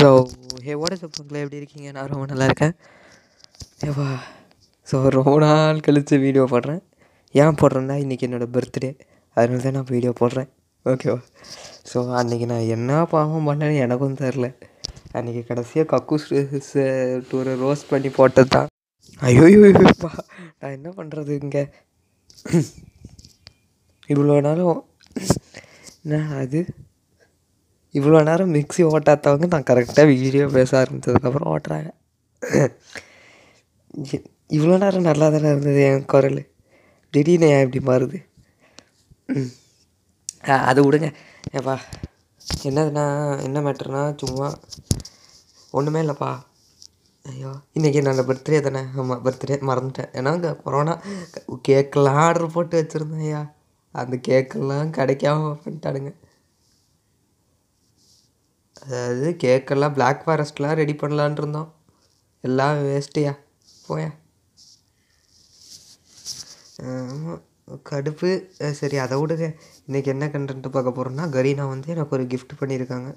so hey what பங்களே எப்படி இருக்கீங்க நான் ரொம்ப நல்லா இருக்கேன் ஏவா ஸோ ரொம்ப நாள் கழித்து வீடியோ போடுறேன் ஏன் போடுறேன்னா இன்றைக்கி என்னோடய பர்த்டே அதனால தான் நான் வீடியோ போடுறேன் ஓகேவா ஸோ அன்றைக்கி நான் என்ன பாவம் பண்ணேன்னு எனக்கும் தெரில அன்றைக்கி கடைசியாக கக்கூஸ் டூரை ரோஸ்ட் பண்ணி போட்டது தான் ஐயோ ஐயோப்பா நான் என்ன பண்ணுறது இங்கே இவ்வளோ நாளும் என்ன அது இவ்வளோ நேரம் மிக்சி ஓட்டாதவங்க நான் கரெக்டாக வீடியோ பேச ஆரம்பித்ததுக்கப்புறம் ஓட்டுறாங்க இவ்வளோ நேரம் நல்லா தானே இருந்தது என் குரல் திடீர்னு ஏன் இப்படி மாறுது அது விடுங்க ஏப்பா என்னதுண்ணா என்ன மேட்டர்னா சும்மா ஒன்றுமே இல்லைப்பா ஐயோ இன்றைக்கி நல்ல பர்த்டே தானே ஆமாம் பர்த்டே மறந்துட்டேன் ஏன்னா இங்கே கொரோனா கேக்கெலாம் ஆர்டர் போட்டு வச்சுருந்தேன் ஐயா அந்த கேக்கெல்லாம் கிடைக்காம பண்ணிட்டானுங்க அதாவது கேக்கெல்லாம் பிளாக் ஃபாரஸ்ட்லாம் ரெடி பண்ணலான் இருந்தோம் எல்லாம் வேஸ்ட்டியா போயா கடுப்பு சரி அதை விடுங்க இன்றைக்கி என்ன கண்டென்ட் பார்க்க போகிறோம்னா கரீனா வந்து எனக்கு ஒரு கிஃப்ட் பண்ணியிருக்காங்க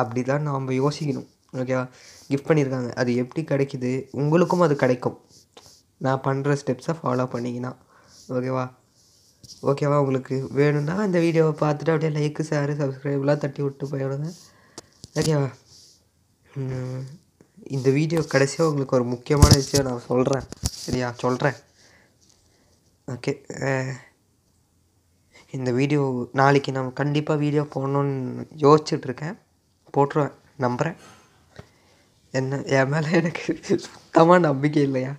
அப்படி தான் நாம் யோசிக்கணும் ஓகேவா கிஃப்ட் பண்ணியிருக்காங்க அது எப்படி கிடைக்குது உங்களுக்கும் அது கிடைக்கும் நான் பண்ணுற ஸ்டெப்ஸை ஃபாலோ பண்ணிங்கன்னா ஓகேவா ஓகேவா உங்களுக்கு வேணும்னா இந்த வீடியோவை பார்த்துட்டு அப்படியே லைக்கு ஷேரு சப்ஸ்கிரைப்லாம் தட்டி விட்டு போயிடுங்க ஓகேவா இந்த வீடியோ கடைசியாக உங்களுக்கு ஒரு முக்கியமான விஷயம் நான் சொல்கிறேன் சரியா சொல்கிறேன் ஓகே இந்த வீடியோ நாளைக்கு நான் கண்டிப்பாக வீடியோ போடணுன்னு யோசிச்சுட்ருக்கேன் போட்டுருவேன் நம்புகிறேன் என்ன என் மேலே எனக்கு சுத்தமாக நம்பிக்கை இல்லையா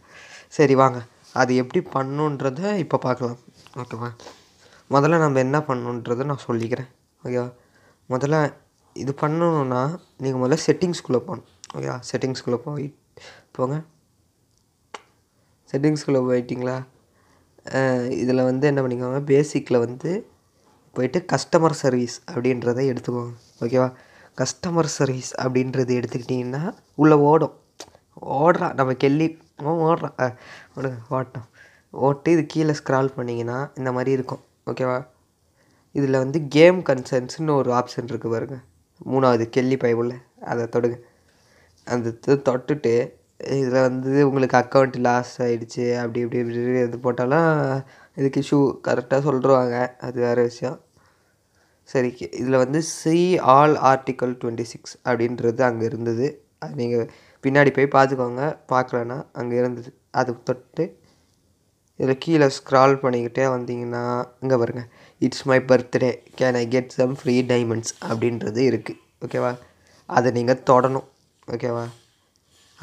சரி வாங்க அது எப்படி பண்ணுன்றதை இப்போ பார்க்கலாம் ஓகேவா முதல்ல நம்ம என்ன பண்ணணுன்றதை நான் சொல்லிக்கிறேன் ஓகேவா முதல்ல இது பண்ணணுன்னா நீங்கள் முதல்ல செட்டிங்ஸ்குள்ளே போகணும் ஓகேவா செட்டிங்ஸ்குள்ளே போய் போங்க செட்டிங்ஸ்குள்ளே போயிட்டிங்களா இதில் வந்து என்ன பண்ணிக்கோங்க பேசிக்கில் வந்து போயிட்டு கஸ்டமர் சர்வீஸ் அப்படின்றத எடுத்துக்கோங்க ஓகேவா கஸ்டமர் சர்வீஸ் அப்படின்றது எடுத்துக்கிட்டிங்கன்னா உள்ளே ஓடும் ஓடுறான் நம்ம கெல்லி ஓடுறான் ஓடுங்க ஓட்டம் ஓட்டு இது கீழே ஸ்க்ரால் பண்ணிங்கன்னா இந்த மாதிரி இருக்கும் ஓகேவா இதில் வந்து கேம் கன்சன்ஸ்னு ஒரு ஆப்ஷன் இருக்குது பாருங்கள் மூணாவது கெல்லி பைபிள் அதை தொடுங்க அந்த தொட்டுட்டு இதில் வந்து உங்களுக்கு அக்கௌண்ட் லாஸ் ஆகிடுச்சு அப்படி இப்படி இப்படி இது போட்டாலும் இதுக்கு இஷ்யூ கரெக்டாக சொல்லிடுவாங்க அது வேறு விஷயம் சரி இதில் வந்து சி ஆல் ஆர்டிக்கல் டுவெண்ட்டி சிக்ஸ் அப்படின்றது அங்கே இருந்தது அது நீங்கள் பின்னாடி போய் பார்த்துக்கோங்க பார்க்கலன்னா அங்கே இருந்தது அது தொட்டு இதில் கீழே ஸ்க்ரால் பண்ணிக்கிட்டே வந்தீங்கன்னா இங்கே பாருங்கள் it's my birthday can I get some free diamonds அப்படின்றது இருக்குது ஓகேவா அதை நீங்கள் தொடணும் ஓகேவா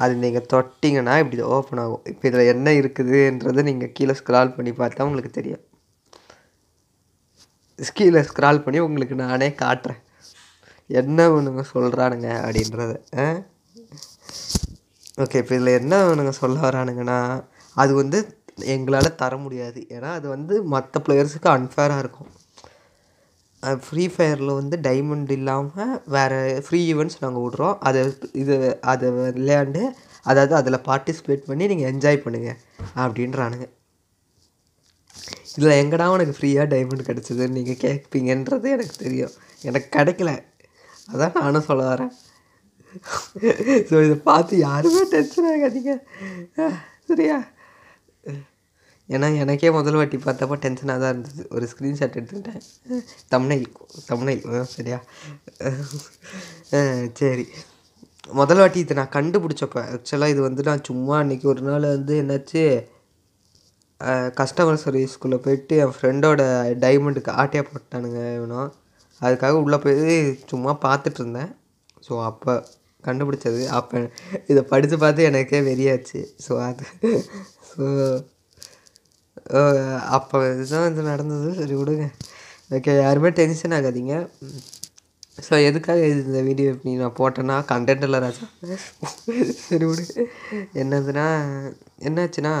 அது நீங்கள் தொட்டிங்கன்னா இப்படி ஓப்பன் ஆகும் இப்போ இதில் என்ன இருக்குதுன்றது நீங்கள் கீழே ஸ்க்ரால் பண்ணி பார்த்தா உங்களுக்கு தெரியும் கீழே ஸ்க்ரால் பண்ணி உங்களுக்கு நானே காட்டுறேன் என்ன ஒன்றுங்க சொல்கிறானுங்க அப்படின்றத ஓகே இப்போ இதில் என்ன ஒன்றுங்க சொல்ல வரானுங்கன்னா அது வந்து எங்களால் தர முடியாது ஏன்னா அது வந்து மற்ற பிளேயர்ஸுக்கு அன்ஃபேராக இருக்கும் ஃப்ரீ ஃபயரில் வந்து டைமண்ட் இல்லாமல் வேறு ஃப்ரீ ஈவெண்ட்ஸ் நாங்கள் விட்றோம் அதை இது அதை விளையாண்டு அதாவது அதில் பார்ட்டிசிபேட் பண்ணி நீங்கள் என்ஜாய் பண்ணுங்கள் அப்படின்றானுங்க இதில் எங்கடா உனக்கு ஃப்ரீயாக டைமண்ட் கிடச்சிதுன்னு நீங்கள் கேட்பீங்கன்றது எனக்கு தெரியும் எனக்கு கிடைக்கல அதான் நானும் சொல்ல வரேன் ஸோ இதை பார்த்து யாருமே டென்ஷன் ஆகாதீங்க சரியா ஏன்னா எனக்கே முதல் வாட்டி பார்த்தப்ப டென்ஷனாக தான் இருந்தது ஒரு ஸ்க்ரீன்ஷாட் எடுத்துக்கிட்டேன் தமிழை தமிழில் சரியா சரி முதல் வாட்டி இதை நான் கண்டுபிடிச்சப்ப ஆக்சுவலாக இது வந்து நான் சும்மா அன்றைக்கி ஒரு நாள் வந்து என்னாச்சு கஸ்டமர் சர்வீஸ்குள்ளே போயிட்டு என் ஃப்ரெண்டோட டைமண்டுக்கு ஆட்டையாக போட்டானுங்க இவனும் அதுக்காக உள்ளே போய் சும்மா பார்த்துட்டு இருந்தேன் ஸோ அப்போ கண்டுபிடிச்சது அப்போ இதை படித்து பார்த்து எனக்கே வெறியாச்சு ஸோ அது ஸோ அப்போ இதுதான் இது நடந்தது சரி விடுங்க ஓகே யாருமே டென்ஷன் ஆகாதீங்க ஸோ எதுக்காக இந்த வீடியோ இப்படி நான் போட்டேன்னா கண்டென்ட் எல்லாம் ராஜா சரி விடு என்னதுன்னா என்னாச்சுன்னா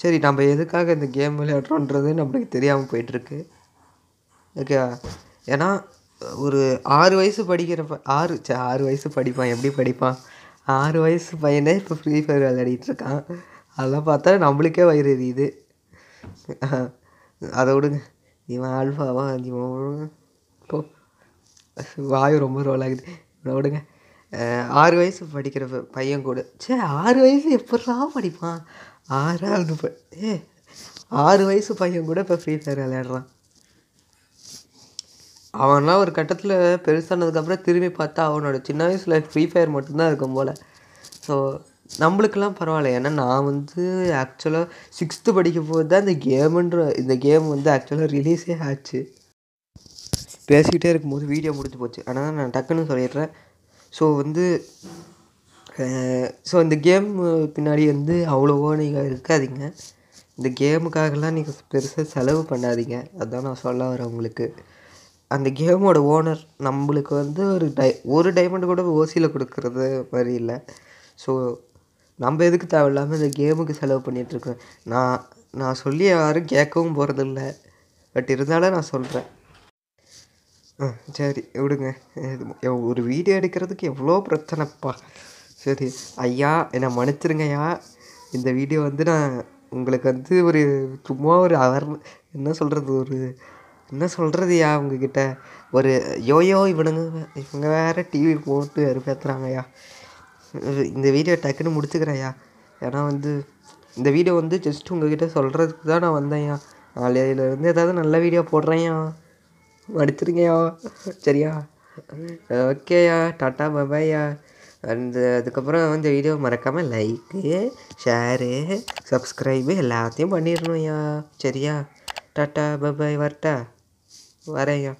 சரி நம்ம எதுக்காக இந்த கேம் விளையாடுறோன்றது நம்மளுக்கு தெரியாமல் போயிட்டுருக்கு ஓகே ஏன்னா ஒரு ஆறு வயசு படிக்கிறப்ப ஆறு சே ஆறு வயசு படிப்பான் எப்படி படிப்பான் ஆறு வயசு பையனே இப்போ ஃப்ரீ ஃபயர் விளையாடிட்டுருக்கான் அதெல்லாம் பார்த்தா நம்மளுக்கே வயிறு எரியுது அதை விடுங்க இவன் ஆல்ஃபாவா இவன் விடுங்க இப்போ வாயு ரொம்ப ரோல் ஆகுது இவனை விடுங்க ஆறு வயசு படிக்கிற பையன் கூட சே ஆறு வயசு எப்படிலாம் படிப்பான் ஆறாவது ப ஏ ஆறு வயசு பையன் கூட இப்போ ஃப்ரீ ஃபயர் விளையாடுறான் அவன்லாம் ஒரு கட்டத்தில் பெருசானதுக்கப்புறம் திரும்பி பார்த்தா அவனோட சின்ன வயசில் ஃப்ரீ ஃபயர் மட்டும்தான் இருக்கும் போல் ஸோ நம்மளுக்கெல்லாம் பரவாயில்ல ஏன்னா நான் வந்து ஆக்சுவலாக சிக்ஸ்த்து படிக்கும் போது தான் இந்த கேமுன்ற இந்த கேம் வந்து ஆக்சுவலாக ரிலீஸே ஆச்சு பேசிக்கிட்டே இருக்கும்போது வீடியோ முடிஞ்சு போச்சு ஆனால் நான் டக்குன்னு சொல்லிடுறேன் ஸோ வந்து ஸோ இந்த கேம் பின்னாடி வந்து அவ்வளோவோ நீங்கள் இருக்காதிங்க இந்த கேமுக்காகலாம் நீங்கள் பெருசாக செலவு பண்ணாதீங்க அதுதான் நான் சொல்ல வரேன் உங்களுக்கு அந்த கேமோட ஓனர் நம்மளுக்கு வந்து ஒரு டை ஒரு டைமண்ட் கூட ஓசியில் கொடுக்குறது மாதிரி இல்லை ஸோ நம்ம எதுக்கு தேவையில்லாமல் இந்த கேமுக்கு செலவு பண்ணிகிட்ருக்கோம் நான் நான் சொல்லி யாரும் கேட்கவும் போகிறதில்ல பட் இருந்தாலும் நான் சொல்கிறேன் ஆ சரி விடுங்க ஒரு வீடியோ எடுக்கிறதுக்கு எவ்வளோ பிரச்சனைப்பா சரி ஐயா என்னை மன்னிச்சிருங்க ஐயா இந்த வீடியோ வந்து நான் உங்களுக்கு வந்து ஒரு சும்மா ஒரு அவர் என்ன சொல்கிறது ஒரு என்ன சொல்கிறதுயா உங்ககிட்ட ஒரு யோயோ இவனுங்க இவங்க வேறு டிவி போட்டு வேறு பேத்துறாங்கய்யா இந்த வீடியோ டக்குன்னு முடிச்சுக்கிறேன்யா ஏன்னா வந்து இந்த வீடியோ வந்து ஜஸ்ட் உங்ககிட்ட சொல்கிறதுக்கு தான் நான் வந்தேன்யா நாளையிலேருந்து ஏதாவது நல்ல வீடியோ போடுறேயா மடிச்சிருங்கயா சரியா ஓகேயா டாட்டா பபாயா அந்த அதுக்கப்புறம் இந்த வீடியோ மறக்காமல் லைக்கு ஷேரு சப்ஸ்கிரைபு எல்லாத்தையும் பண்ணிடணும்யா சரியா டாட்டா பபாய் வரட்டா வரேயா